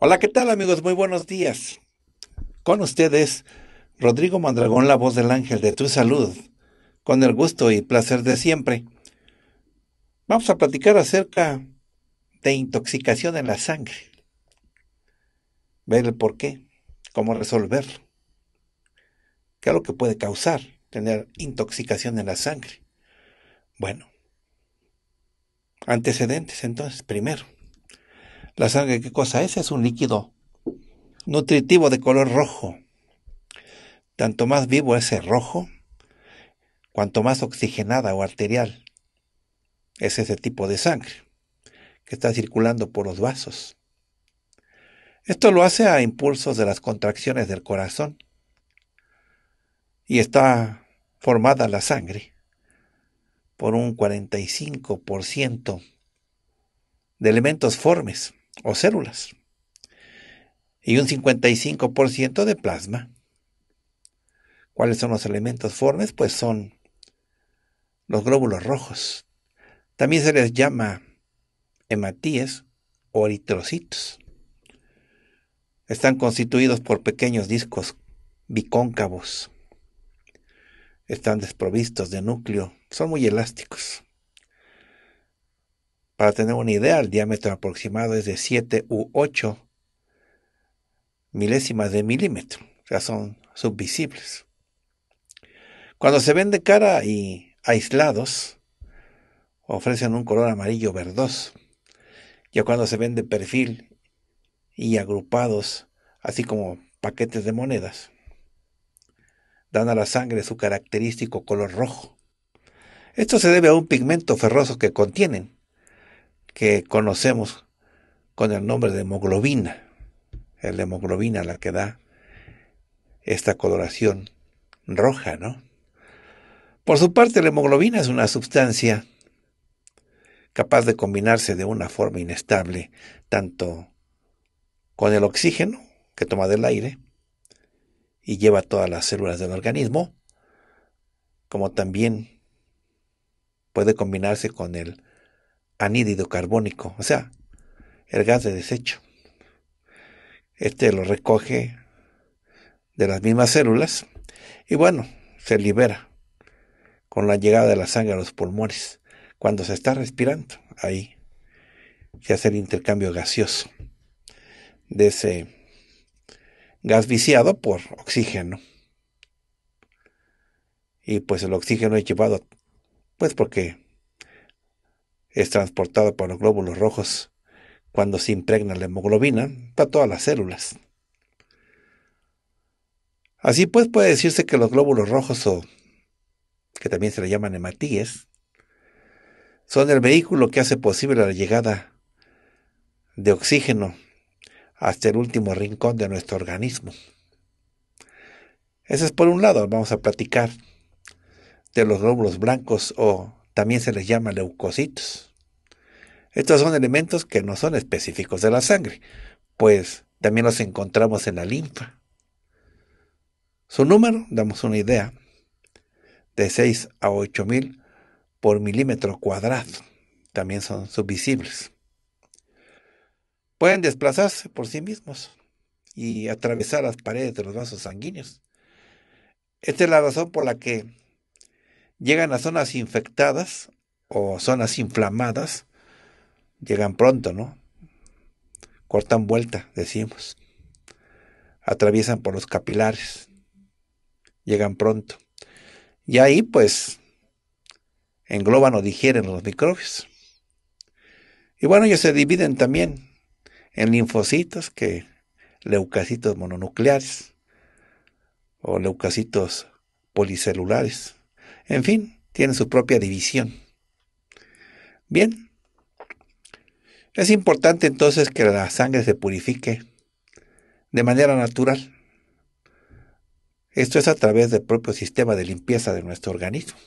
Hola, ¿qué tal amigos? Muy buenos días. Con ustedes, Rodrigo Mondragón, la voz del ángel de tu salud, con el gusto y placer de siempre. Vamos a platicar acerca de intoxicación en la sangre. Ver el por qué, cómo resolverlo. ¿Qué es lo que puede causar tener intoxicación en la sangre? Bueno, antecedentes entonces, primero la sangre, ¿qué cosa es? Es un líquido nutritivo de color rojo. Tanto más vivo ese rojo, cuanto más oxigenada o arterial es ese tipo de sangre que está circulando por los vasos. Esto lo hace a impulsos de las contracciones del corazón y está formada la sangre por un 45% de elementos formes o células y un 55% de plasma. ¿Cuáles son los elementos formes? Pues son los glóbulos rojos. También se les llama hematíes o eritrocitos. Están constituidos por pequeños discos bicóncavos. Están desprovistos de núcleo. Son muy elásticos. Para tener una idea, el diámetro aproximado es de 7 u 8 milésimas de milímetro, ya son subvisibles. Cuando se ven de cara y aislados, ofrecen un color amarillo verdoso. Ya cuando se ven de perfil y agrupados, así como paquetes de monedas, dan a la sangre su característico color rojo. Esto se debe a un pigmento ferroso que contienen, que conocemos con el nombre de hemoglobina. Es la hemoglobina la que da esta coloración roja, ¿no? Por su parte, la hemoglobina es una sustancia capaz de combinarse de una forma inestable tanto con el oxígeno que toma del aire y lleva todas las células del organismo, como también puede combinarse con el anídido carbónico, o sea, el gas de desecho. Este lo recoge de las mismas células y bueno, se libera con la llegada de la sangre a los pulmones. Cuando se está respirando, ahí se hace el intercambio gaseoso de ese gas viciado por oxígeno. Y pues el oxígeno es llevado, pues porque es transportado por los glóbulos rojos cuando se impregna la hemoglobina para todas las células. Así pues puede decirse que los glóbulos rojos o que también se le llaman hematíes son el vehículo que hace posible la llegada de oxígeno hasta el último rincón de nuestro organismo. Ese es por un lado, vamos a platicar de los glóbulos blancos o también se les llama leucocitos. Estos son elementos que no son específicos de la sangre, pues también los encontramos en la linfa. Su número, damos una idea, de 6 a 8 mil por milímetro cuadrado. También son subvisibles. Pueden desplazarse por sí mismos y atravesar las paredes de los vasos sanguíneos. Esta es la razón por la que llegan a zonas infectadas o zonas inflamadas, llegan pronto, ¿no? Cortan vuelta, decimos. Atraviesan por los capilares. Llegan pronto. Y ahí, pues, engloban o digieren los microbios. Y bueno, ellos se dividen también en linfocitos, que leucocitos mononucleares o leucocitos policelulares. En fin, tiene su propia división. Bien. Es importante entonces que la sangre se purifique de manera natural. Esto es a través del propio sistema de limpieza de nuestro organismo.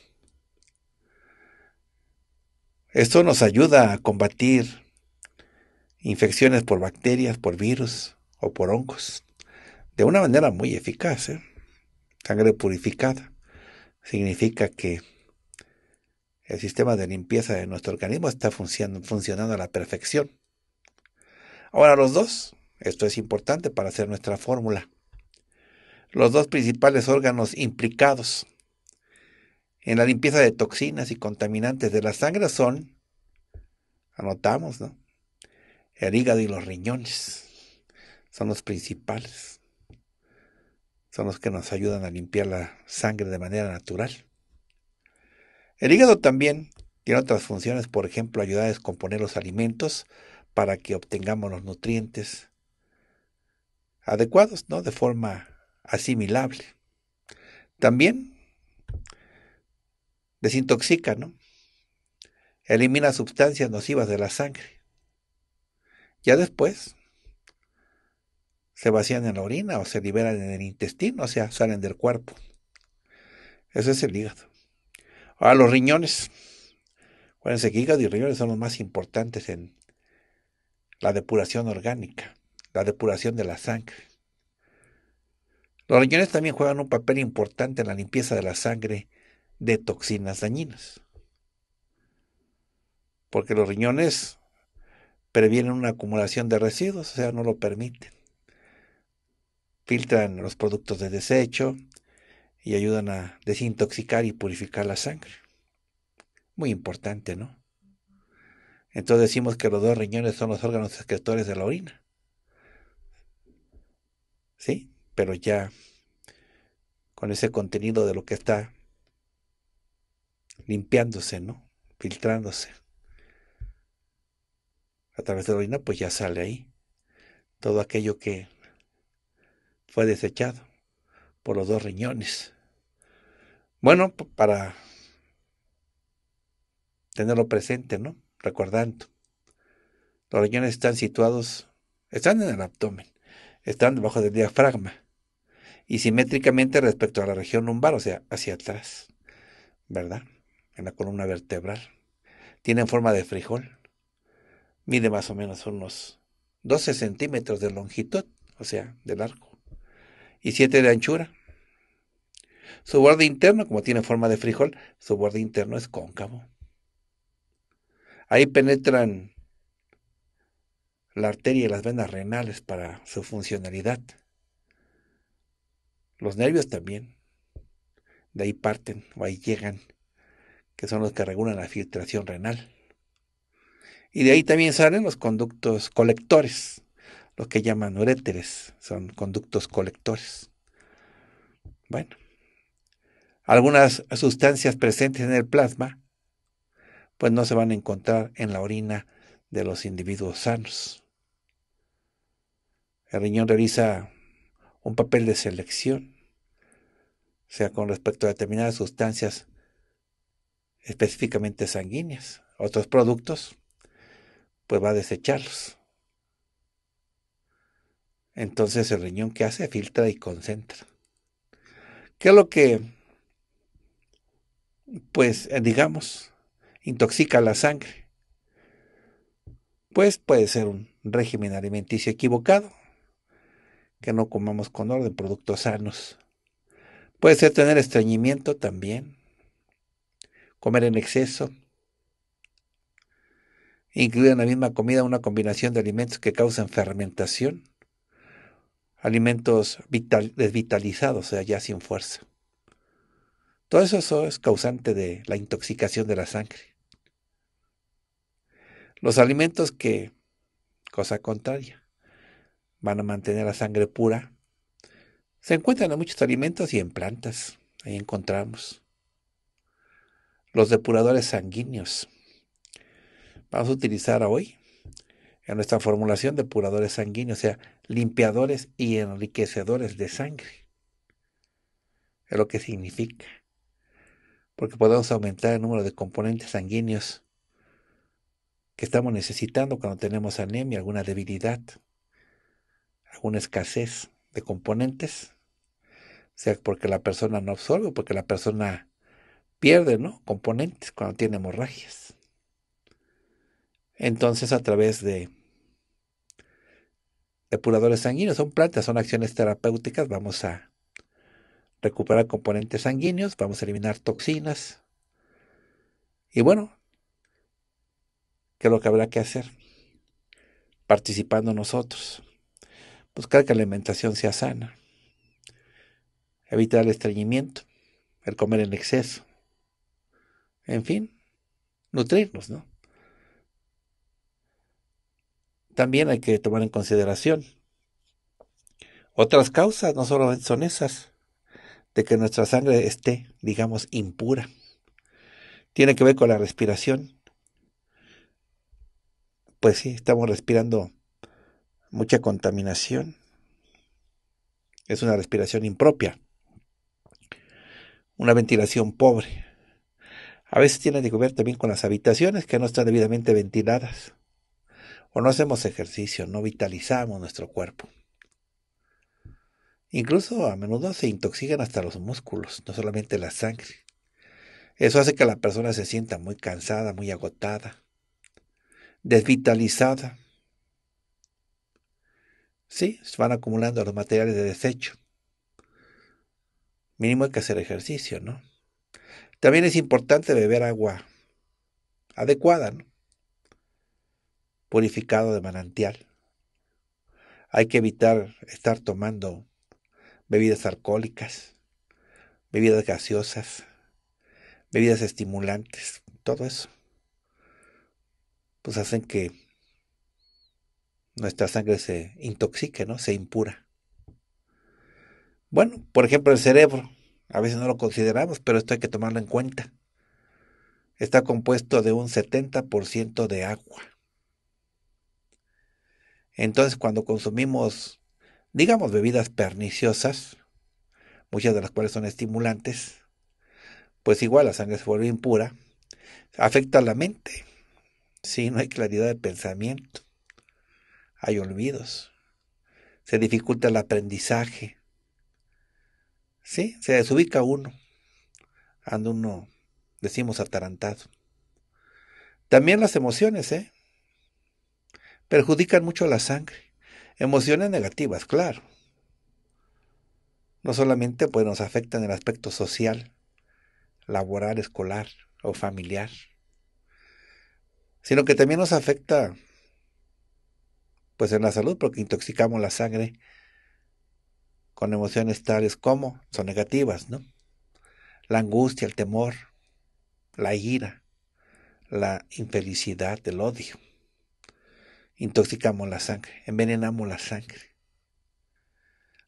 Esto nos ayuda a combatir infecciones por bacterias, por virus o por hongos de una manera muy eficaz. ¿eh? Sangre purificada significa que el sistema de limpieza de nuestro organismo está funcionando, a la perfección. Ahora los dos, esto es importante para hacer nuestra fórmula, los dos principales órganos implicados en la limpieza de toxinas y contaminantes de la sangre son, anotamos, ¿no? El hígado y los riñones son los principales son los que nos ayudan a limpiar la sangre de manera natural. El hígado también tiene otras funciones, por ejemplo, ayuda a descomponer los alimentos para que obtengamos los nutrientes adecuados, ¿no? De forma asimilable. También desintoxica, ¿no? Elimina sustancias nocivas de la sangre. Ya después se vacían en la orina o se liberan en el intestino, o sea, salen del cuerpo. Ese es el hígado. Ahora los riñones. Acuérdense que hígado y riñones son los más importantes en la depuración orgánica, la depuración de la sangre. Los riñones también juegan un papel importante en la limpieza de la sangre de toxinas dañinas. Porque los riñones previenen una acumulación de residuos, o sea, no lo permiten filtran los productos de desecho y ayudan a desintoxicar y purificar la sangre. Muy importante, ¿no? Entonces decimos que los dos riñones son los órganos excretores de la orina. ¿Sí? Pero ya con ese contenido de lo que está limpiándose, ¿no? Filtrándose. A través de la orina, pues ya sale ahí. Todo aquello que fue desechado por los dos riñones. Bueno, para tenerlo presente, ¿no? Recordando. Los riñones están situados, están en el abdomen, están debajo del diafragma y simétricamente respecto a la región lumbar, o sea, hacia atrás, ¿verdad? En la columna vertebral. Tienen forma de frijol. Mide más o menos unos 12 centímetros de longitud, o sea, de largo y 7 de anchura. Su borde interno, como tiene forma de frijol, su borde interno es cóncavo. Ahí penetran la arteria y las venas renales para su funcionalidad. Los nervios también. De ahí parten o ahí llegan, que son los que regulan la filtración renal. Y de ahí también salen los conductos colectores, los que llaman uréteres, son conductos colectores. Bueno, algunas sustancias presentes en el plasma, pues no se van a encontrar en la orina de los individuos sanos. El riñón realiza un papel de selección, o sea, con respecto a determinadas sustancias específicamente sanguíneas. Otros productos, pues va a desecharlos. Entonces el riñón que hace filtra y concentra. ¿Qué es lo que, pues, eh, digamos, intoxica la sangre? Pues puede ser un régimen alimenticio equivocado, que no comamos con orden productos sanos. Puede ser tener estreñimiento también, comer en exceso, incluir en la misma comida una combinación de alimentos que causan fermentación alimentos desvitalizados, o sea, ya sin fuerza. Todo eso es causante de la intoxicación de la sangre. Los alimentos que, cosa contraria, van a mantener la sangre pura, se encuentran en muchos alimentos y en plantas. Ahí encontramos. Los depuradores sanguíneos. Vamos a utilizar hoy en nuestra formulación depuradores sanguíneos, o sea, limpiadores y enriquecedores de sangre. Es lo que significa. Porque podemos aumentar el número de componentes sanguíneos que estamos necesitando cuando tenemos anemia, alguna debilidad, alguna escasez de componentes, sea porque la persona no absorbe o porque la persona pierde ¿no? componentes cuando tiene hemorragias. Entonces, a través de depuradores sanguíneos, son plantas, son acciones terapéuticas, vamos a recuperar componentes sanguíneos, vamos a eliminar toxinas. Y bueno, ¿qué es lo que habrá que hacer? Participando nosotros. Buscar que la alimentación sea sana. Evitar el estreñimiento, el comer en exceso. En fin, nutrirnos, ¿no? también hay que tomar en consideración. Otras causas no solamente son esas, de que nuestra sangre esté, digamos, impura. Tiene que ver con la respiración. Pues sí, estamos respirando mucha contaminación. Es una respiración impropia. Una ventilación pobre. A veces tiene que ver también con las habitaciones que no están debidamente ventiladas o no hacemos ejercicio, no vitalizamos nuestro cuerpo. Incluso a menudo se intoxican hasta los músculos, no solamente la sangre. Eso hace que la persona se sienta muy cansada, muy agotada, desvitalizada. Sí, se van acumulando los materiales de desecho. Mínimo hay que hacer ejercicio, ¿no? También es importante beber agua adecuada, ¿no? purificado de manantial. Hay que evitar estar tomando bebidas alcohólicas, bebidas gaseosas, bebidas estimulantes, todo eso. Pues hacen que nuestra sangre se intoxique, ¿no? Se impura. Bueno, por ejemplo, el cerebro. A veces no lo consideramos, pero esto hay que tomarlo en cuenta. Está compuesto de un 70% de agua. Entonces, cuando consumimos, digamos, bebidas perniciosas, muchas de las cuales son estimulantes, pues igual la sangre se vuelve impura, afecta a la mente. Si no hay claridad de pensamiento, hay olvidos, se dificulta el aprendizaje, ¿sí? se desubica uno, anda uno, decimos, atarantado. También las emociones, ¿eh? perjudican mucho la sangre. Emociones negativas, claro. No solamente pues, nos afectan el aspecto social, laboral, escolar o familiar, sino que también nos afecta pues en la salud porque intoxicamos la sangre con emociones tales como son negativas, ¿no? La angustia, el temor, la ira, la infelicidad, el odio intoxicamos la sangre, envenenamos la sangre.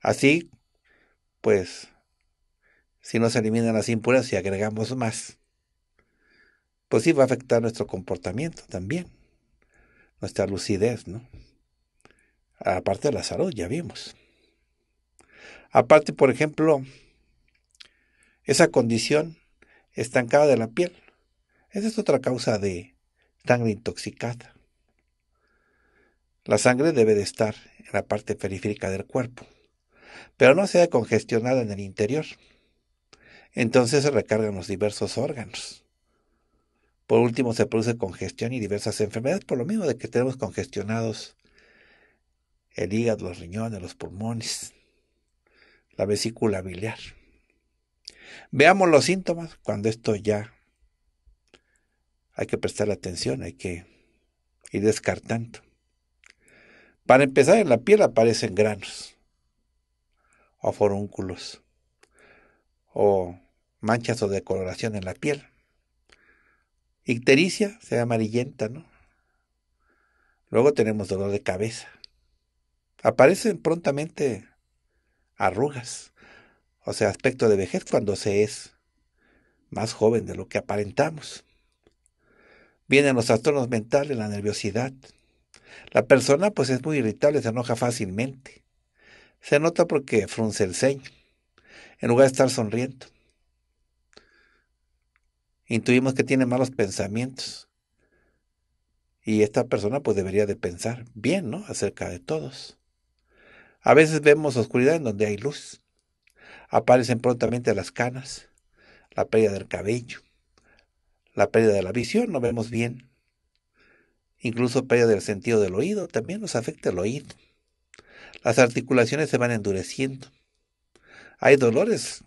Así, pues, si no se eliminan las impuras y agregamos más, pues sí va a afectar nuestro comportamiento también, nuestra lucidez, ¿no? Aparte de la salud, ya vimos. Aparte, por ejemplo, esa condición estancada de la piel. Esa es otra causa de sangre intoxicada. La sangre debe de estar en la parte periférica del cuerpo, pero no sea congestionada en el interior. Entonces se recargan los diversos órganos. Por último, se produce congestión y diversas enfermedades, por lo mismo de que tenemos congestionados el hígado, los riñones, los pulmones, la vesícula biliar. Veamos los síntomas cuando esto ya hay que prestar atención, hay que ir descartando. Para empezar, en la piel aparecen granos o forúnculos o manchas o decoloración en la piel. Ictericia se amarillenta, ¿no? Luego tenemos dolor de cabeza. Aparecen prontamente arrugas, o sea, aspecto de vejez cuando se es más joven de lo que aparentamos. Vienen los trastornos mentales, la nerviosidad, la persona pues es muy irritable, se enoja fácilmente. Se nota porque frunce el ceño, en lugar de estar sonriendo. Intuimos que tiene malos pensamientos. Y esta persona pues debería de pensar bien, ¿no? Acerca de todos. A veces vemos oscuridad en donde hay luz. Aparecen prontamente las canas, la pérdida del cabello, la pérdida de la visión, no vemos bien. Incluso pérdida del sentido del oído también nos afecta el oído. Las articulaciones se van endureciendo. Hay dolores,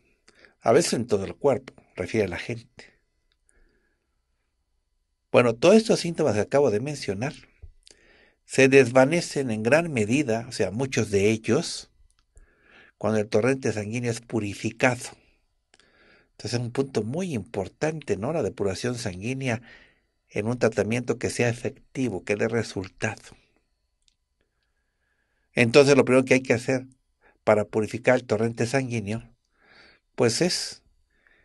a veces en todo el cuerpo, refiere la gente. Bueno, todos estos síntomas que acabo de mencionar se desvanecen en gran medida, o sea, muchos de ellos, cuando el torrente sanguíneo es purificado. Entonces es un punto muy importante, ¿no? La depuración sanguínea en un tratamiento que sea efectivo, que dé resultado. Entonces lo primero que hay que hacer para purificar el torrente sanguíneo, pues es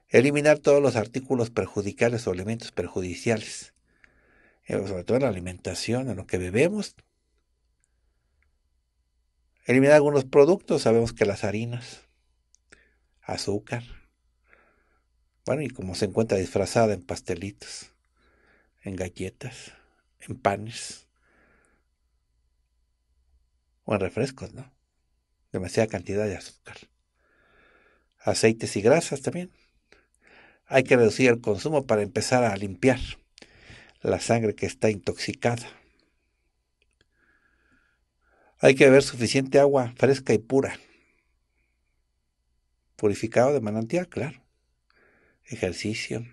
eliminar todos los artículos perjudiciales o elementos perjudiciales, eh, sobre todo en la alimentación, en lo que bebemos. Eliminar algunos productos, sabemos que las harinas, azúcar, bueno, y como se encuentra disfrazada en pastelitos en galletas, en panes o en refrescos, ¿no? Demasiada cantidad de azúcar. Aceites y grasas también. Hay que reducir el consumo para empezar a limpiar la sangre que está intoxicada. Hay que beber suficiente agua fresca y pura. Purificado de manantial, claro. Ejercicio.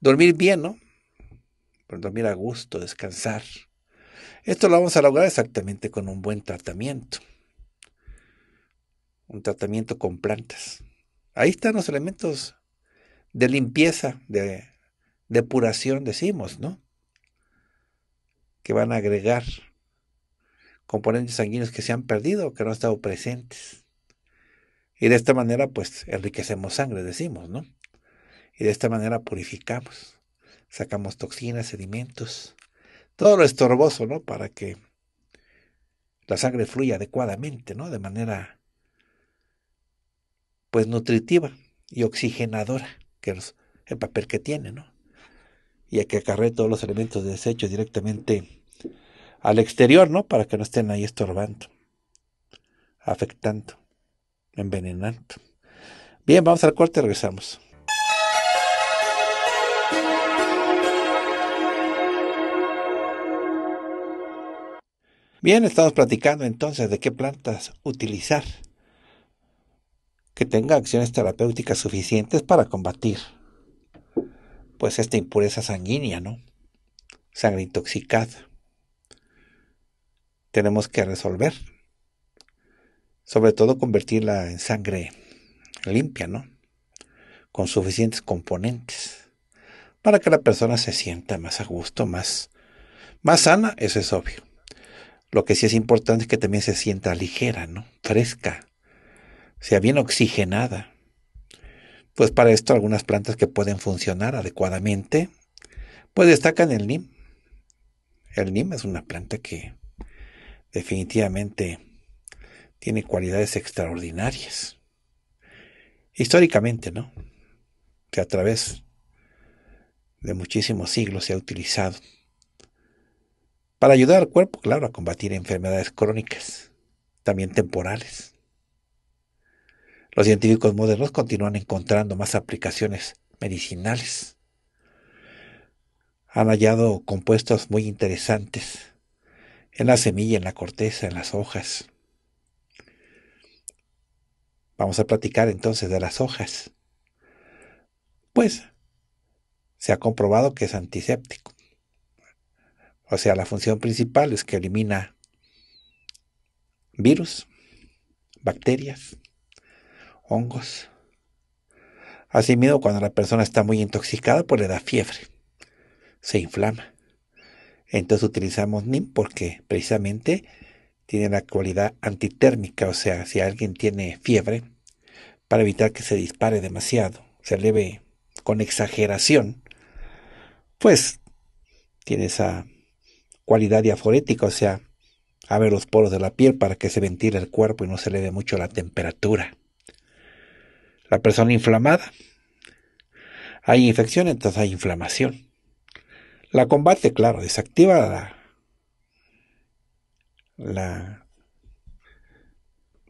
Dormir bien, ¿no? dormir a gusto, descansar. Esto lo vamos a lograr exactamente con un buen tratamiento. Un tratamiento con plantas. Ahí están los elementos de limpieza, de depuración, decimos, ¿no? Que van a agregar componentes sanguíneos que se han perdido, que no han estado presentes. Y de esta manera, pues, enriquecemos sangre, decimos, ¿no? Y de esta manera purificamos sacamos toxinas, sedimentos, todo lo estorboso, ¿no? Para que la sangre fluya adecuadamente, ¿no? De manera, pues, nutritiva y oxigenadora, que es el papel que tiene, ¿no? Y a que acarre todos los elementos de desecho directamente al exterior, ¿no? Para que no estén ahí estorbando, afectando, envenenando. Bien, vamos al corte, regresamos. Bien, estamos platicando entonces de qué plantas utilizar que tenga acciones terapéuticas suficientes para combatir pues esta impureza sanguínea, ¿no? Sangre intoxicada. Tenemos que resolver. Sobre todo convertirla en sangre limpia, ¿no? Con suficientes componentes para que la persona se sienta más a gusto, más más sana, eso es obvio. Lo que sí es importante es que también se sienta ligera, ¿no? Fresca, sea bien oxigenada. Pues para esto algunas plantas que pueden funcionar adecuadamente, pues destacan el NIM. El NIM es una planta que definitivamente tiene cualidades extraordinarias. Históricamente, ¿no? Que a través de muchísimos siglos se ha utilizado para ayudar al cuerpo, claro, a combatir enfermedades crónicas, también temporales. Los científicos modernos continúan encontrando más aplicaciones medicinales. Han hallado compuestos muy interesantes en la semilla, en la corteza, en las hojas. Vamos a platicar entonces de las hojas. Pues se ha comprobado que es antiséptico. O sea, la función principal es que elimina virus, bacterias, hongos. Asimismo, cuando la persona está muy intoxicada, pues le da fiebre, se inflama. Entonces utilizamos NIM porque precisamente tiene la cualidad antitérmica, o sea, si alguien tiene fiebre, para evitar que se dispare demasiado, se eleve con exageración, pues tiene esa cualidad diaforética, o sea, abre los poros de la piel para que se ventile el cuerpo y no se eleve mucho la temperatura. La persona inflamada. Hay infección, entonces hay inflamación. La combate, claro, desactiva la, la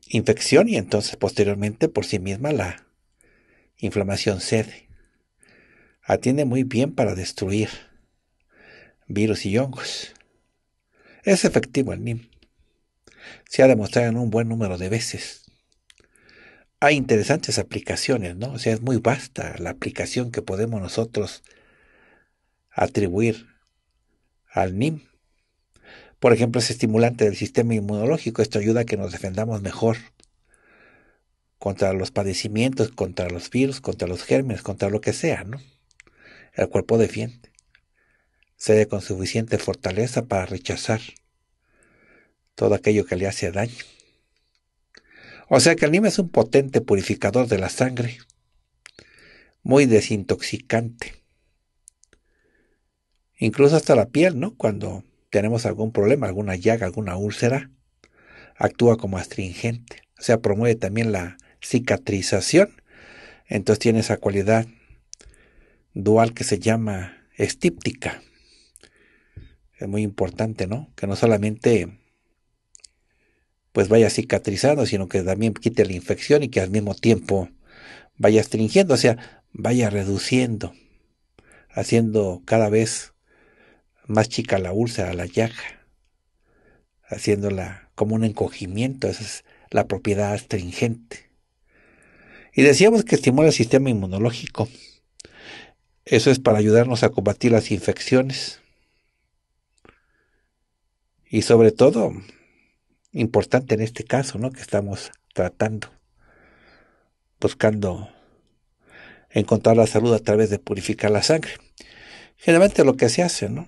infección y entonces posteriormente por sí misma la inflamación cede. Atiende muy bien para destruir virus y hongos. Es efectivo el NIM. Se ha demostrado en un buen número de veces. Hay interesantes aplicaciones, ¿no? O sea, es muy vasta la aplicación que podemos nosotros atribuir al NIM. Por ejemplo, es estimulante del sistema inmunológico. Esto ayuda a que nos defendamos mejor contra los padecimientos, contra los virus, contra los gérmenes, contra lo que sea, ¿no? El cuerpo defiende ve con suficiente fortaleza para rechazar todo aquello que le hace daño. O sea que el lima es un potente purificador de la sangre, muy desintoxicante. Incluso hasta la piel, ¿no? Cuando tenemos algún problema, alguna llaga, alguna úlcera, actúa como astringente. O sea, promueve también la cicatrización. Entonces tiene esa cualidad dual que se llama estíptica es muy importante, ¿no? Que no solamente pues vaya cicatrizando, sino que también quite la infección y que al mismo tiempo vaya astringiendo, o sea, vaya reduciendo, haciendo cada vez más chica la úlcera, la llaga, haciéndola como un encogimiento, esa es la propiedad astringente. Y decíamos que estimula el sistema inmunológico. Eso es para ayudarnos a combatir las infecciones. Y sobre todo, importante en este caso, ¿no? Que estamos tratando, buscando encontrar la salud a través de purificar la sangre. Generalmente lo que se hace, ¿no?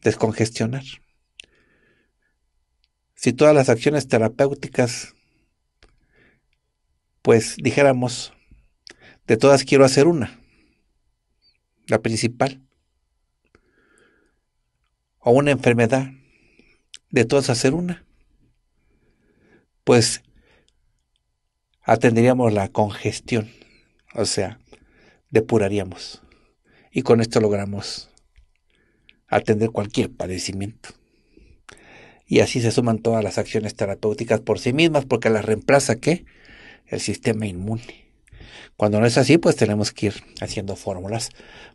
Descongestionar. Si todas las acciones terapéuticas, pues dijéramos, de todas quiero hacer una, la principal, o una enfermedad, de todas hacer una. Pues atenderíamos la congestión, o sea, depuraríamos. Y con esto logramos atender cualquier padecimiento. Y así se suman todas las acciones terapéuticas por sí mismas, porque las reemplaza qué? El sistema inmune. Cuando no es así, pues tenemos que ir haciendo fórmulas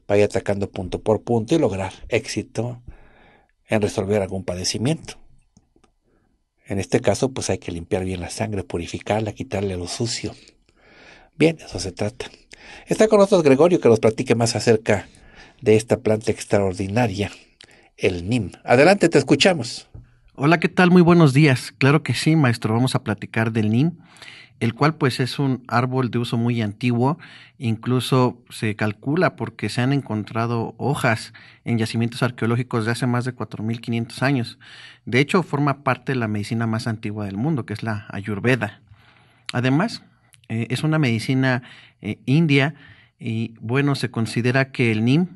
para ir atacando punto por punto y lograr éxito en resolver algún padecimiento. En este caso, pues hay que limpiar bien la sangre, purificarla, quitarle lo sucio. Bien, eso se trata. Está con nosotros Gregorio que nos platique más acerca de esta planta extraordinaria, el NIM. Adelante, te escuchamos. Hola, ¿qué tal? Muy buenos días. Claro que sí, maestro. Vamos a platicar del NIM el cual pues es un árbol de uso muy antiguo, incluso se calcula porque se han encontrado hojas en yacimientos arqueológicos de hace más de 4.500 años. De hecho, forma parte de la medicina más antigua del mundo, que es la ayurveda. Además, eh, es una medicina eh, india y bueno, se considera que el NIM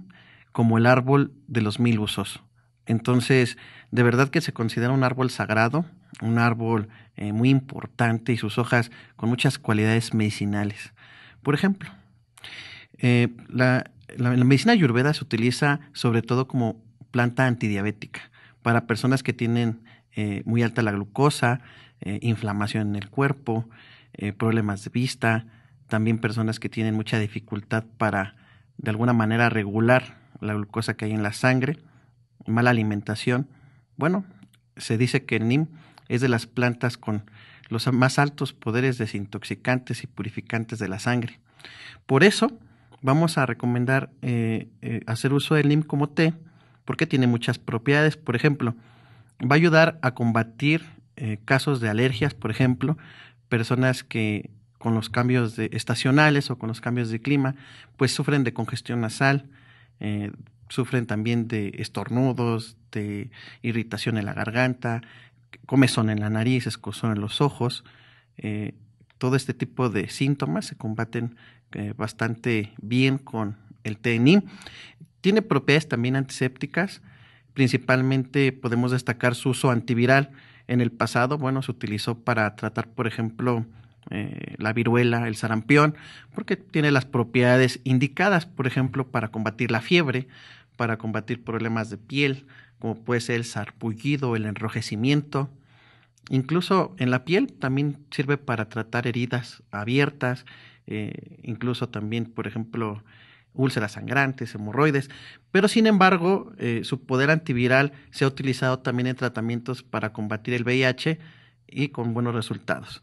como el árbol de los mil usos. Entonces, de verdad que se considera un árbol sagrado, un árbol eh, muy importante y sus hojas con muchas cualidades medicinales. Por ejemplo, eh, la, medicina ayurveda se utiliza sobre todo como planta antidiabética para personas que tienen eh, muy alta la glucosa, inflamación en el cuerpo, problemas de vista, también personas que tienen mucha dificultad para de alguna manera regular la glucosa que hay en la sangre, mala alimentación. Bueno, se dice que el NIM es de las plantas con los más altos poderes desintoxicantes y purificantes de la sangre. Por eso vamos a recomendar eh, eh, hacer uso del NIM como té, porque tiene muchas propiedades. Por ejemplo, va a ayudar a combatir eh, casos de alergias, por ejemplo, personas que con los cambios estacionales o con los cambios de clima, pues sufren de congestión nasal, sufren también de estornudos, de irritación en la garganta, comezón en la nariz, escozón en los ojos. Eh, todo este tipo de síntomas se combaten eh, bastante bien con el TNI. Tiene propiedades también antisépticas. Principalmente podemos destacar su uso antiviral. En el pasado, bueno, se utilizó para tratar, por ejemplo, eh, la viruela, el sarampión, porque tiene las propiedades indicadas, por ejemplo, para combatir la fiebre, para combatir problemas de piel, como puede ser el sarpullido, el enrojecimiento. Incluso en la piel también sirve para tratar heridas abiertas, eh, incluso también, por ejemplo, úlceras sangrantes, hemorroides, pero sin embargo eh, su poder antiviral se ha utilizado también en tratamientos para combatir el VIH y con buenos resultados.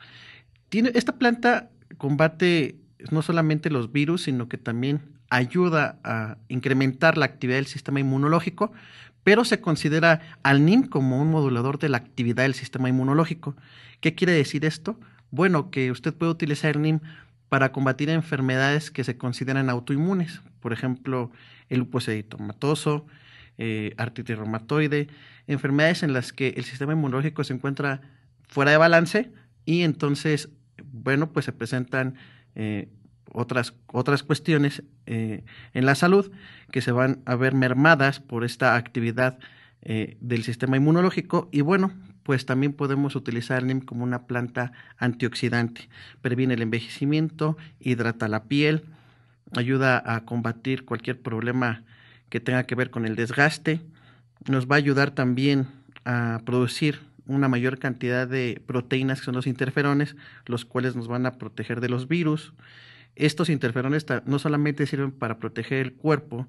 Tiene, esta planta combate no solamente los virus, sino que también ayuda a incrementar la actividad del sistema inmunológico, pero se considera al NIM como un modulador de la actividad del sistema inmunológico. ¿Qué quiere decir esto? Bueno, que usted puede utilizar el NIM para combatir enfermedades que se consideran autoinmunes, por ejemplo, el lupus eritematoso, eh, artritis reumatoide, enfermedades en las que el sistema inmunológico se encuentra fuera de balance y entonces, bueno, pues se presentan eh, otras, cuestiones eh, en la salud que se van a ver mermadas por esta actividad eh, del sistema inmunológico y bueno, pues también podemos utilizar NIM como una planta antioxidante. Previene el envejecimiento, hidrata la piel, ayuda a combatir cualquier problema que tenga que ver con el desgaste, nos va a ayudar también a producir una mayor cantidad de proteínas que son los interferones, los cuales nos van a proteger de los virus. Estos interferones no solamente sirven para proteger el cuerpo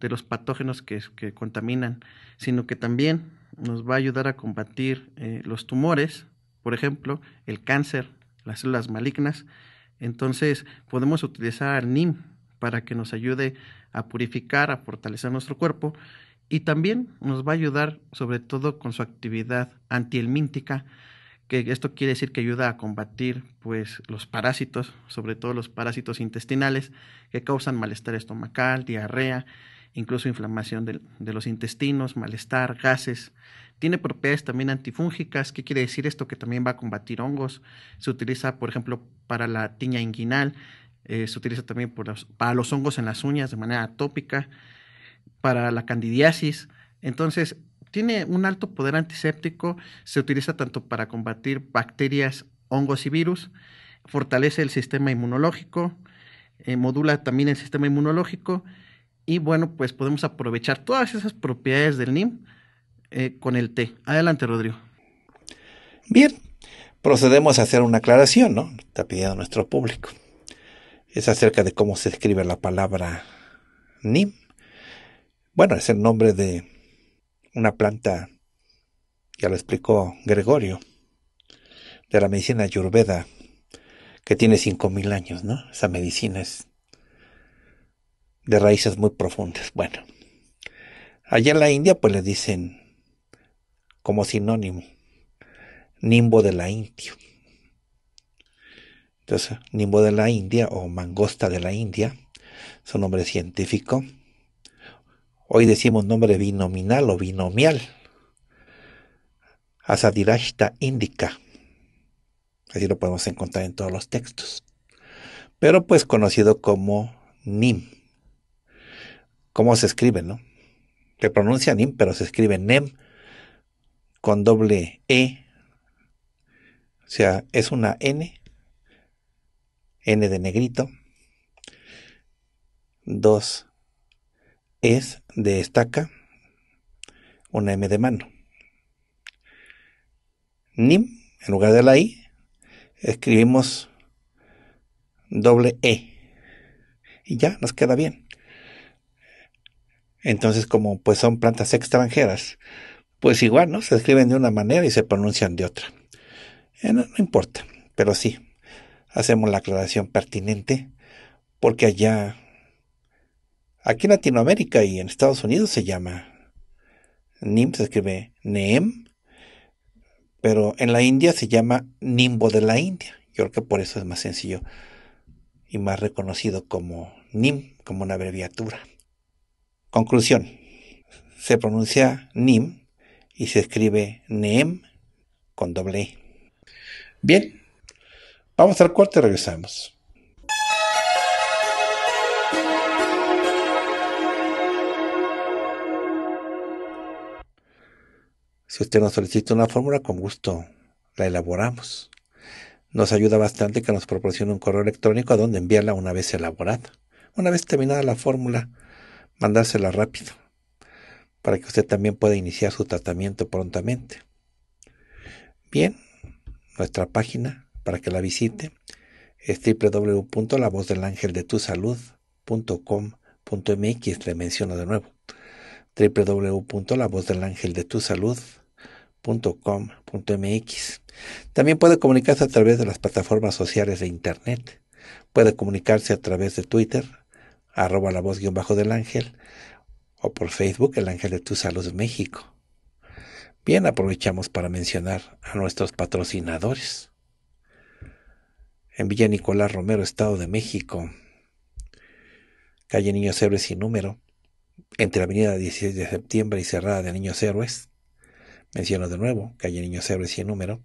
de los patógenos que, contaminan, sino que también nos va a ayudar a combatir eh, los tumores, por ejemplo, el cáncer, las células malignas. Entonces podemos utilizar NIM para que nos ayude a purificar, a fortalecer nuestro cuerpo y también nos va a ayudar sobre todo con su actividad antihelmíntica que esto quiere decir que ayuda a combatir pues, los parásitos, sobre todo los parásitos intestinales, que causan malestar estomacal, diarrea, incluso inflamación de, los intestinos, malestar, gases. Tiene propiedades también antifúngicas. ¿Qué quiere decir esto? Que también va a combatir hongos. Se utiliza, por ejemplo, para la tiña inguinal. Eh, se utiliza también para los hongos en las uñas de manera atópica, para la candidiasis. Entonces, tiene un alto poder antiséptico, se utiliza tanto para combatir bacterias, hongos y virus, fortalece el sistema inmunológico, eh, modula también el sistema inmunológico y bueno, pues podemos aprovechar todas esas propiedades del NIM eh, con el té. Adelante, Rodrigo. Bien, procedemos a hacer una aclaración, ¿no? Está pidiendo nuestro público. Es acerca de cómo se escribe la palabra NIM. Bueno, es el nombre de una planta, ya lo explicó Gregorio, de la medicina ayurveda, que tiene 5.000 años, ¿no? Esa medicina es de raíces muy profundas. Bueno, allá en la India pues le dicen como sinónimo, nimbo de la India. Entonces, nimbo de la India o mangosta de la India, su nombre científico, Hoy decimos nombre binominal o binomial. Asadirashita indica. Así lo podemos encontrar en todos los textos. Pero pues conocido como Nim. ¿Cómo se escribe, no? Se pronuncia Nim, pero se escribe Nem con doble E. O sea, es una N. N de negrito. Dos es Destaca una M de mano. NIM, en lugar de la I, escribimos doble E. Y ya nos queda bien. Entonces, como pues son plantas extranjeras, pues igual, ¿no? Se escriben de una manera y se pronuncian de otra. Eh, no, no, importa, pero sí, hacemos la aclaración pertinente porque allá Aquí en Latinoamérica y en Estados Unidos se llama. Nim se escribe Neem, pero en la India se llama Nimbo de la India. Yo creo que por eso es más sencillo y más reconocido como Nim, como una abreviatura. Conclusión. Se pronuncia Nim y se escribe Neem con doble. E. Bien, vamos al cuarto y regresamos. Si usted nos solicita una fórmula, con gusto la elaboramos. Nos ayuda bastante que nos proporcione un correo electrónico a donde enviarla una vez elaborada. Una vez terminada la fórmula, mandársela rápido para que usted también pueda iniciar su tratamiento prontamente. Bien, nuestra página para que la visite es www.lavozdelangeldetusalud.com.mx, le menciono de nuevo www.lavozdelangeldetusalud.com .com.mx. También puede comunicarse a través de las plataformas sociales de Internet. Puede comunicarse a través de Twitter, arroba la voz guión bajo del ángel, o por Facebook, el ángel de tu salud México. Bien, aprovechamos para mencionar a nuestros patrocinadores. En Villa Nicolás Romero, Estado de México, calle Niños Héroes sin número, entre la avenida 16 de septiembre y cerrada de Niños Héroes, Menciono de nuevo, calle Niños Héroes y número,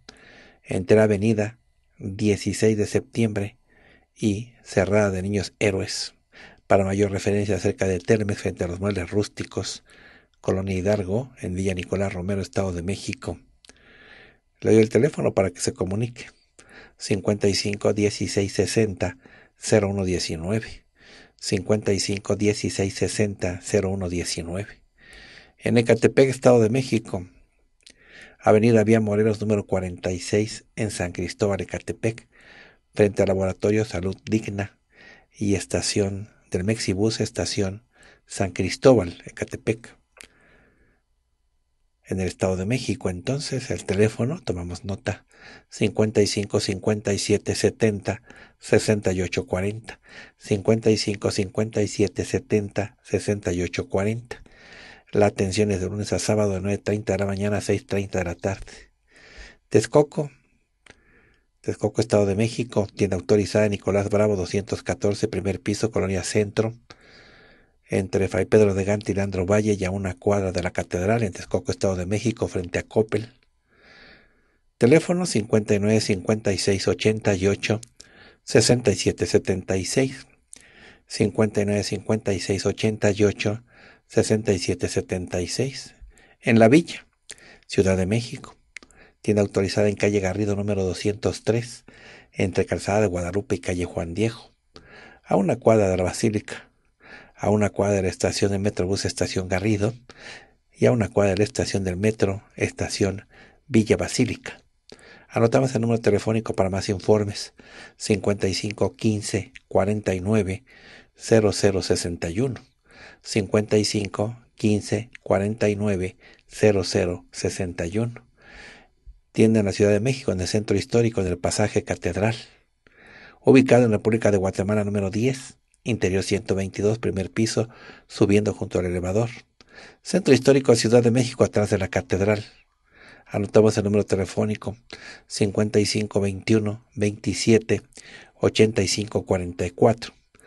entre Avenida 16 de septiembre y Cerrada de Niños Héroes. Para mayor referencia acerca de Termes frente a los muebles rústicos, Colonia Hidalgo, en Villa Nicolás Romero, Estado de México. Le doy el teléfono para que se comunique. 55 16 60 0119. 55 16 60 19 En Ecatepec, Estado de México, Avenida Vía Morelos número 46 en San Cristóbal Ecatepec, frente al Laboratorio Salud Digna y estación del Mexibus, estación San Cristóbal Ecatepec, En el Estado de México, entonces, el teléfono, tomamos nota, 55 57 70 68 40. 55 57 70 68 40. La atención es de lunes a sábado de 9.30 de la mañana a 6.30 de la tarde. Texcoco. Texcoco, Estado de México. Tienda autorizada Nicolás Bravo, 214, primer piso, Colonia Centro. Entre Fray Pedro de Gante y Leandro Valle y a una cuadra de la Catedral en Texcoco, Estado de México, frente a Coppel. Teléfono 59 56 88 67 76 59 56 88 6776 en La Villa, Ciudad de México. Tienda autorizada en calle Garrido número 203, entre Calzada de Guadalupe y calle Juan Diego, a una cuadra de la Basílica, a una cuadra de la estación de Metrobús Estación Garrido y a una cuadra de la estación del Metro Estación Villa Basílica. Anotamos el número telefónico para más informes 5515 55 15 49 00 61. Tienda en la Ciudad de México, en el Centro Histórico, en el Pasaje Catedral. Ubicado en la República de Guatemala número 10, interior 122, primer piso, subiendo junto al elevador. Centro Histórico Ciudad de México, atrás de la Catedral. Anotamos el número telefónico 55 21 27 85 44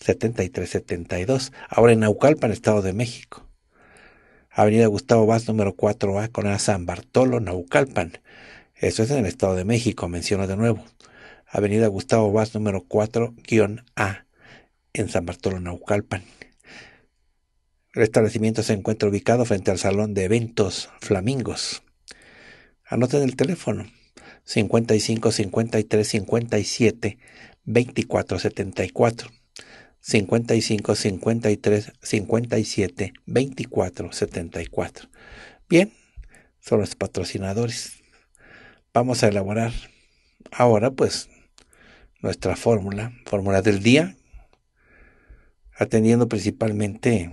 7372, ahora en Naucalpan, Estado de México. Avenida Gustavo Vaz, número 4A, con San Bartolo, Naucalpan. Eso es en el Estado de México, menciono de nuevo. Avenida Gustavo Vaz, número 4-A, en San Bartolo, Naucalpan. El establecimiento se encuentra ubicado frente al Salón de Eventos Flamingos. Anoten el teléfono 55 53 57 24 74. 55 53 57 24 74. Bien, son los patrocinadores. Vamos a elaborar ahora pues nuestra fórmula, fórmula del día, atendiendo principalmente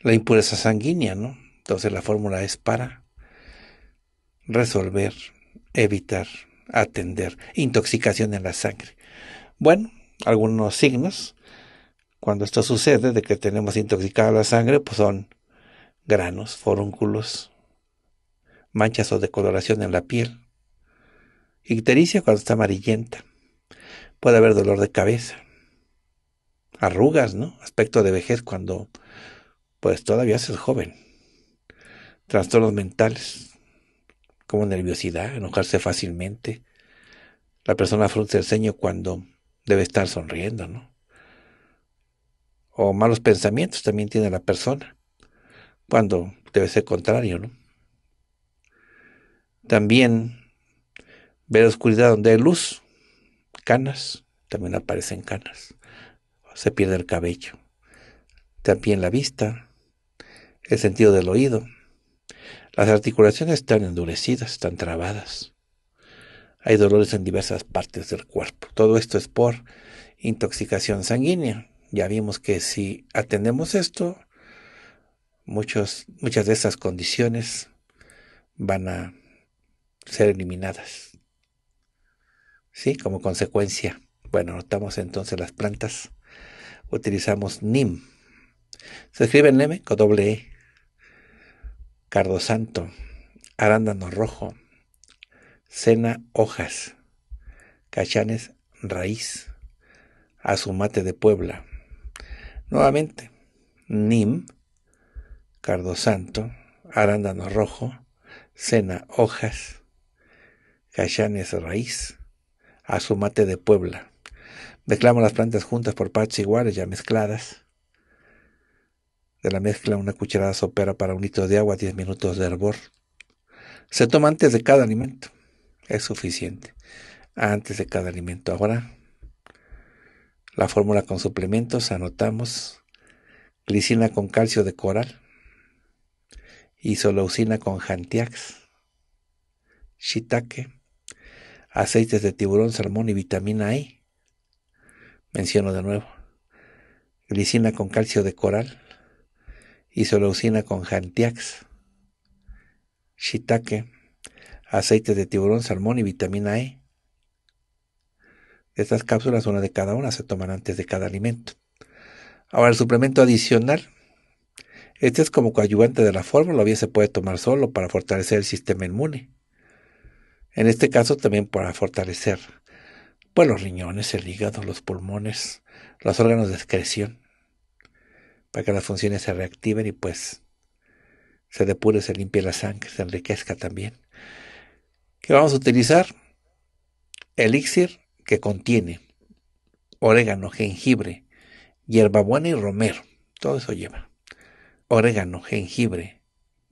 la impureza sanguínea, ¿no? Entonces la fórmula es para resolver, evitar, atender intoxicación en la sangre. Bueno, algunos signos cuando esto sucede de que tenemos intoxicada la sangre, pues son granos, forúnculos, manchas o decoloración en la piel. Ictericia cuando está amarillenta. Puede haber dolor de cabeza. Arrugas, ¿no? Aspecto de vejez cuando pues todavía es joven. Trastornos mentales, como nerviosidad, enojarse fácilmente. La persona frunce el ceño cuando debe estar sonriendo, ¿no? O malos pensamientos también tiene la persona, cuando debe ser contrario, ¿no? También ver oscuridad donde hay luz, canas, también aparecen canas, se pierde el cabello, también la vista, el sentido del oído. Las articulaciones están endurecidas, están trabadas. Hay dolores en diversas partes del cuerpo. Todo esto es por intoxicación sanguínea. Ya vimos que si atendemos esto, muchos, muchas de esas condiciones van a ser eliminadas. ¿Sí? Como consecuencia. Bueno, notamos entonces las plantas. Utilizamos NIM. Se escribe en NEME con doble E. Cardo santo, arándano rojo, cena hojas, cachanes raíz, azumate de Puebla. Nuevamente, nim, cardosanto, arándano rojo, cena hojas, cachanes raíz, azumate de Puebla. Mezclamos las plantas juntas por partes iguales ya mezcladas. De la mezcla una cucharada sopera para un litro de agua, 10 minutos de hervor. Se toma antes de cada alimento es suficiente antes de cada alimento. Ahora, la fórmula con suplementos, anotamos glicina con calcio de coral, isoleucina con jantiax, shiitake, aceites de tiburón, salmón y vitamina E. Menciono de nuevo, glicina con calcio de coral, isoleucina con jantiax, shiitake, Aceite de tiburón, salmón y vitamina E. Estas cápsulas, una de cada una, se toman antes de cada alimento. Ahora, el suplemento adicional. Este es como coadyuvante de la fórmula, bien se puede tomar solo para fortalecer el sistema inmune. En este caso también para fortalecer pues los riñones, el hígado, los pulmones, los órganos de excreción, para que las funciones se reactiven y pues se depure, se limpie la sangre, se enriquezca también que vamos a utilizar elixir que contiene orégano, jengibre, hierbabuena y romero. Todo eso lleva. Orégano, jengibre,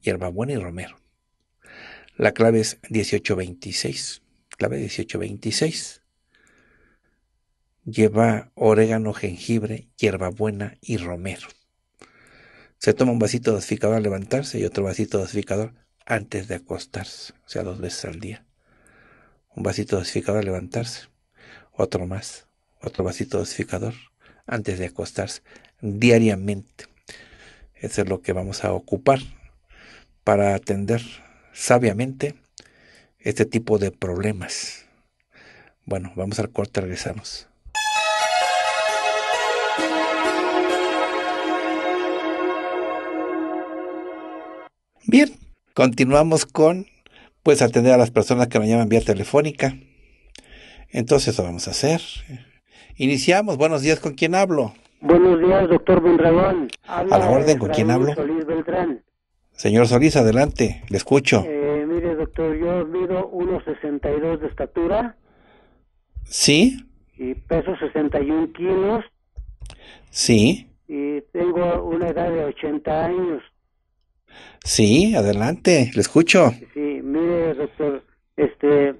hierbabuena y romero. La clave es 1826. Clave 1826. Lleva orégano, jengibre, hierbabuena y romero. Se toma un vasito dosificador al levantarse y otro vasito dosificador antes de acostarse, o sea, dos veces al día. Un vasito dosificador levantarse, otro más, otro vasito dosificador antes de acostarse, diariamente. Eso es lo que vamos a ocupar para atender sabiamente este tipo de problemas. Bueno, vamos al corte, regresamos. Bien, Continuamos con, pues, atender a las personas que me llaman vía telefónica. Entonces, lo vamos a hacer. Iniciamos. Buenos días, ¿con quién hablo? Buenos días, doctor Mondragón. a la orden, ¿con quién hablo? Solís Beltrán. Señor Solís, adelante, le escucho. Eh, mire, doctor, yo mido 1,62 de estatura. ¿Sí? Y peso 61 kilos. Sí. Y tengo una edad de 80 años. Sí, adelante, le escucho. Sí, mire, doctor, este,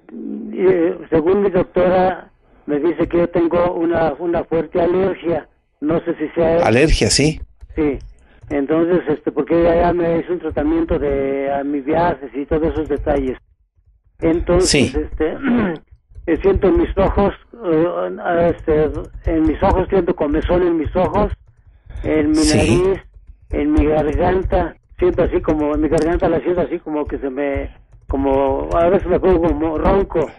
eh, según mi doctora, me dice que yo tengo una, una fuerte alergia. No sé si sea... Alergia, sí. Sí. Entonces, este, porque ella ya me hizo un tratamiento de amibiasis y todos esos detalles. Entonces, este, eh, siento en mis ojos, eh, este, en mis ojos siento comezón en mis ojos, en mi nariz, en mi garganta siento así como, mi garganta la siento así como que se me, como, a veces me pongo como ronco.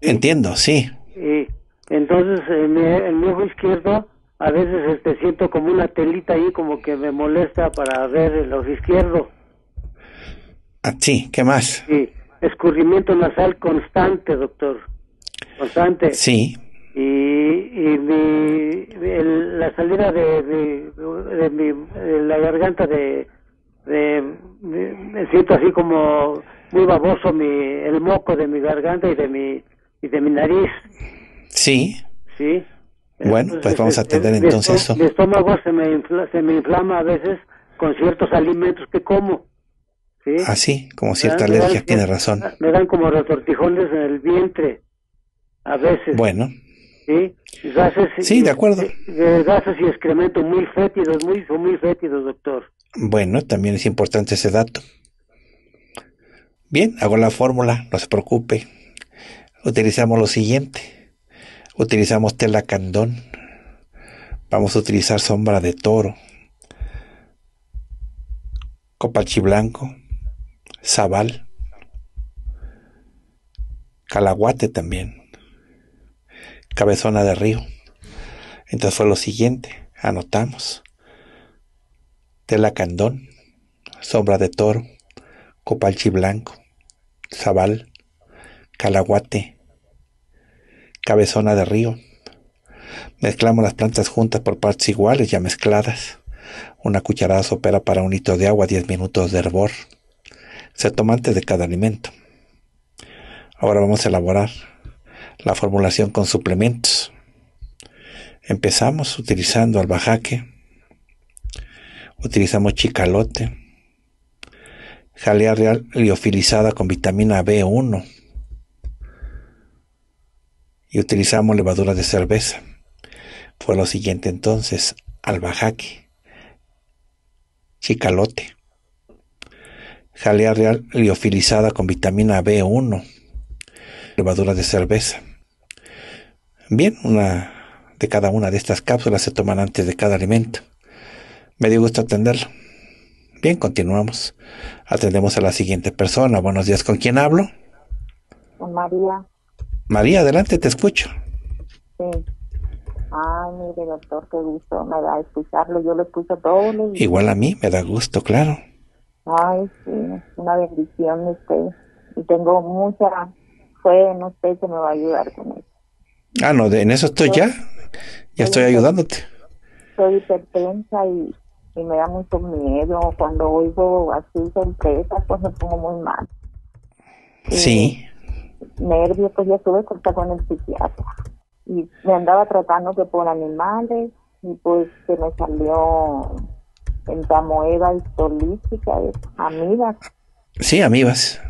Entiendo, sí. Y entonces en mi, ojo izquierdo a veces este, siento como una telita ahí como que me molesta para ver el ojo izquierdo. Ah, sí, ¿qué más? Sí, escurrimiento nasal constante, doctor. Constante. Sí. Y, y mi, la salida de, de, de, mi, de la garganta de, eh, me siento así como muy baboso mi, el moco de mi garganta y de mi, de mi nariz. Sí. Sí. Bueno, pues vamos a atender entonces Mi estómago se me, se me inflama a veces con ciertos alimentos que como. ¿sí? Ah, sí, como cierta alergia, tiene razón. Me dan como retortijones en el vientre, a veces. Bueno. Sí, de acuerdo. Eh, eh, gases y excremento muy fétidos, muy, muy fétidos, doctor. Bueno, también es importante ese dato. Bien, hago la fórmula, no se preocupe. Utilizamos lo siguiente. Utilizamos tela candón. Vamos a utilizar sombra de toro. Copachi blanco. Zabal. Calaguate también. Cabezona de río. Entonces fue lo siguiente. Anotamos. Tela candón, Sombra de Toro, Copalchi Blanco, Zabal, Calaguate, Cabezona de Río. Mezclamos las plantas juntas por partes iguales ya mezcladas. Una cucharada sopera para un litro de agua, 10 minutos de hervor. Se toma antes de cada alimento. Ahora vamos a elaborar la formulación con suplementos. Empezamos utilizando albajaque, Utilizamos chicalote, jalea real liofilizada con vitamina B1 y utilizamos levadura de cerveza. Fue lo siguiente entonces, albajaque, chicalote, jalea real liofilizada con vitamina B1, levadura de cerveza. Bien, una de cada una de estas cápsulas se toman antes de cada alimento. Me dio gusto atenderlo. Bien, continuamos. Atendemos a la siguiente persona. Buenos días, ¿con quién hablo? Con María. María, adelante, te escucho. Sí. Ay, mire, doctor, qué gusto me da escucharlo. Yo le escucho todo. Igual a mí, me da gusto, claro. Ay, sí, una bendición este, Y tengo mucha fe en usted que me va a ayudar con eso. Ah, no, en eso estoy ya. Ya estoy ayudándote. Soy hipertensa y y me da mucho miedo. Cuando oigo así sorpresas, pues me pongo muy mal. Sí. nervio nervios, pues ya estuve con el psiquiatra. Y me andaba tratando que por animales y pues se me salió en y histolítica, amigas. Sí, amigas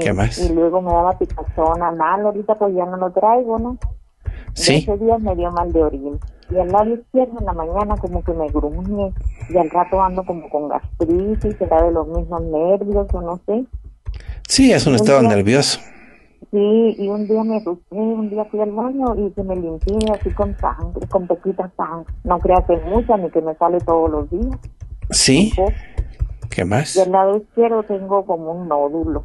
¿Qué más? Y luego me daba picazón anal, ahorita pues ya no lo traigo, ¿no? Sí. Ese día me dio mal de orina y al lado izquierdo en la mañana como que me gruñe y al rato ando como con gastritis, será de los mismos nervios o no sé. Sí, es un estado nervioso. Sí, y un día me asusté, un día fui al baño y se me limpié así con sangre, con poquita sangre. No creas que mucha ni que me sale todos los días. Sí. ¿Qué más? Y al lado izquierdo tengo como un nódulo.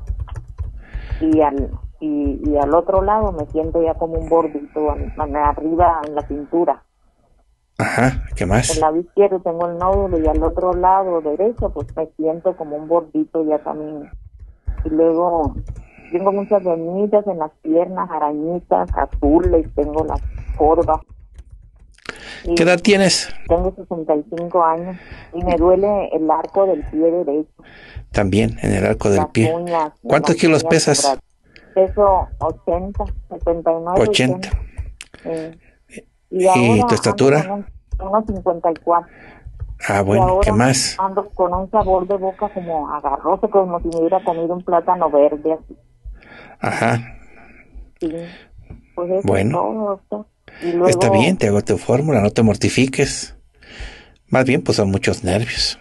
Y al, y, al otro lado me siento ya como un bordito arriba en la pintura Ajá, ¿qué más? En el lado izquierdo tengo el nódulo y al otro lado derecho pues me siento como un bordito ya también. Y luego tengo muchas venidas en las piernas, arañitas, azules, tengo las cordas ¿Qué edad tienes? Tengo 65 años y me duele el arco del pie derecho. También en el arco del pie. ¿Cuántos kilos pesas? Peso 80, 79. 80. y, tu estatura? 54 Ah, bueno, ¿qué más? Ando con un sabor de boca como agarroso, como si me hubiera comido un plátano verde Ajá. Sí. Pues bueno. Está bien, te hago tu fórmula, no te mortifiques. Más bien, pues son muchos nervios.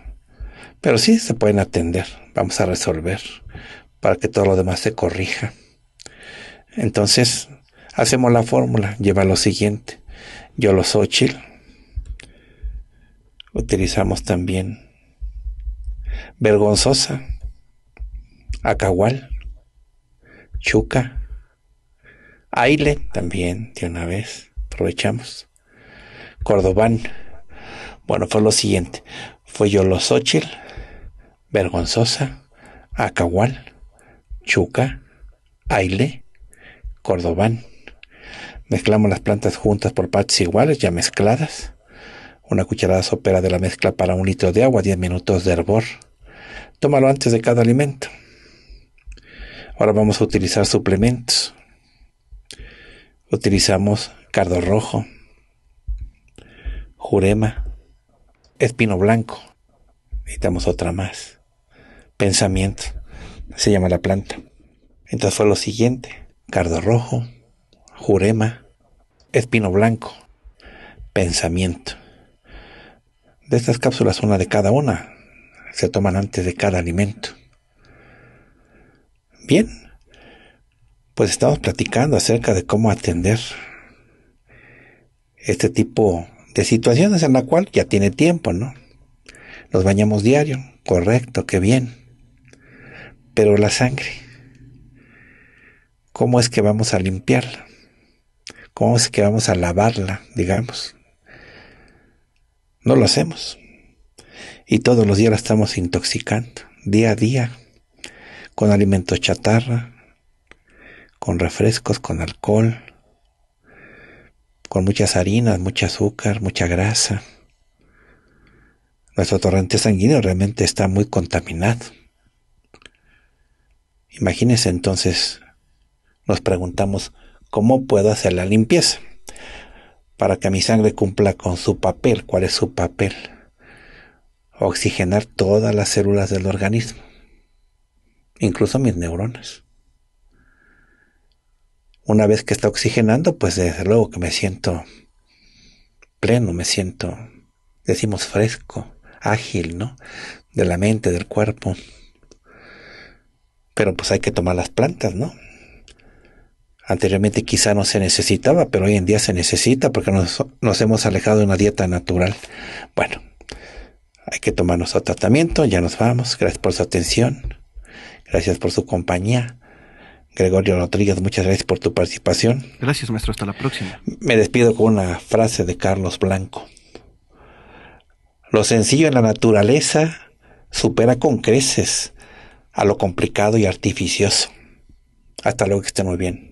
Pero sí se pueden atender. Vamos a resolver para que todo lo demás se corrija. Entonces, hacemos la fórmula. Lleva lo siguiente. Yo lo soy chill utilizamos también vergonzosa, acahual, chuca, aile también de una vez, aprovechamos, cordobán. Bueno, fue lo siguiente, fue yolosochil, vergonzosa, acahual, chuca, aile, cordobán. Mezclamos las plantas juntas por partes iguales, ya mezcladas. Una cucharada sopera de la mezcla para un litro de agua, 10 minutos de hervor. Tómalo antes de cada alimento. Ahora vamos a utilizar suplementos. Utilizamos cardo rojo, jurema, espino blanco. Necesitamos otra más. Pensamiento. Se llama la planta. Entonces fue lo siguiente. Cardo rojo, jurema, espino blanco, pensamiento estas cápsulas, una de cada una, se toman antes de cada alimento. Bien, pues estamos platicando acerca de cómo atender este tipo de situaciones en la cual ya tiene tiempo, ¿no? Nos bañamos diario, correcto, qué bien. Pero la sangre, ¿cómo es que vamos a limpiarla? ¿Cómo es que vamos a lavarla, digamos? No lo hacemos. Y todos los días la estamos intoxicando, día a día, con alimentos chatarra, con refrescos, con alcohol, con muchas harinas, mucho azúcar, mucha grasa. Nuestro torrente sanguíneo realmente está muy contaminado. Imagínense entonces, nos preguntamos, ¿cómo puedo hacer la limpieza? para que mi sangre cumpla con su papel. ¿Cuál es su papel? Oxigenar todas las células del organismo, incluso mis neuronas. Una vez que está oxigenando, pues desde luego que me siento pleno, me siento, decimos, fresco, ágil, ¿no? De la mente, del cuerpo. Pero pues hay que tomar las plantas, ¿no? Anteriormente quizá no se necesitaba, pero hoy en día se necesita porque nos, hemos alejado de una dieta natural. Bueno, hay que tomarnos nuestro tratamiento, ya nos vamos. Gracias por su atención, gracias por su compañía. Gregorio Rodríguez, muchas gracias por tu participación. Gracias, maestro. Hasta la próxima. Me despido con una frase de Carlos Blanco. Lo sencillo en la naturaleza supera con creces a lo complicado y artificioso. Hasta luego, que esté muy bien.